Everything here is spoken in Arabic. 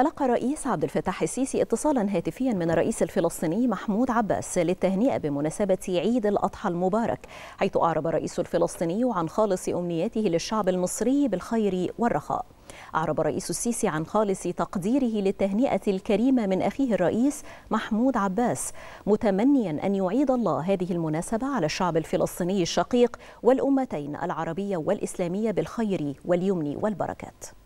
تلقى الرئيس عبد الفتاح السيسي اتصالا هاتفيا من الرئيس الفلسطيني محمود عباس للتهنئة بمناسبة عيد الأضحى المبارك حيث أعرب الرئيس الفلسطيني عن خالص أمنياته للشعب المصري بالخير والرخاء أعرب الرئيس السيسي عن خالص تقديره للتهنئة الكريمة من أخيه الرئيس محمود عباس متمنيا أن يعيد الله هذه المناسبة على الشعب الفلسطيني الشقيق والأمتين العربية والإسلامية بالخير واليمن والبركات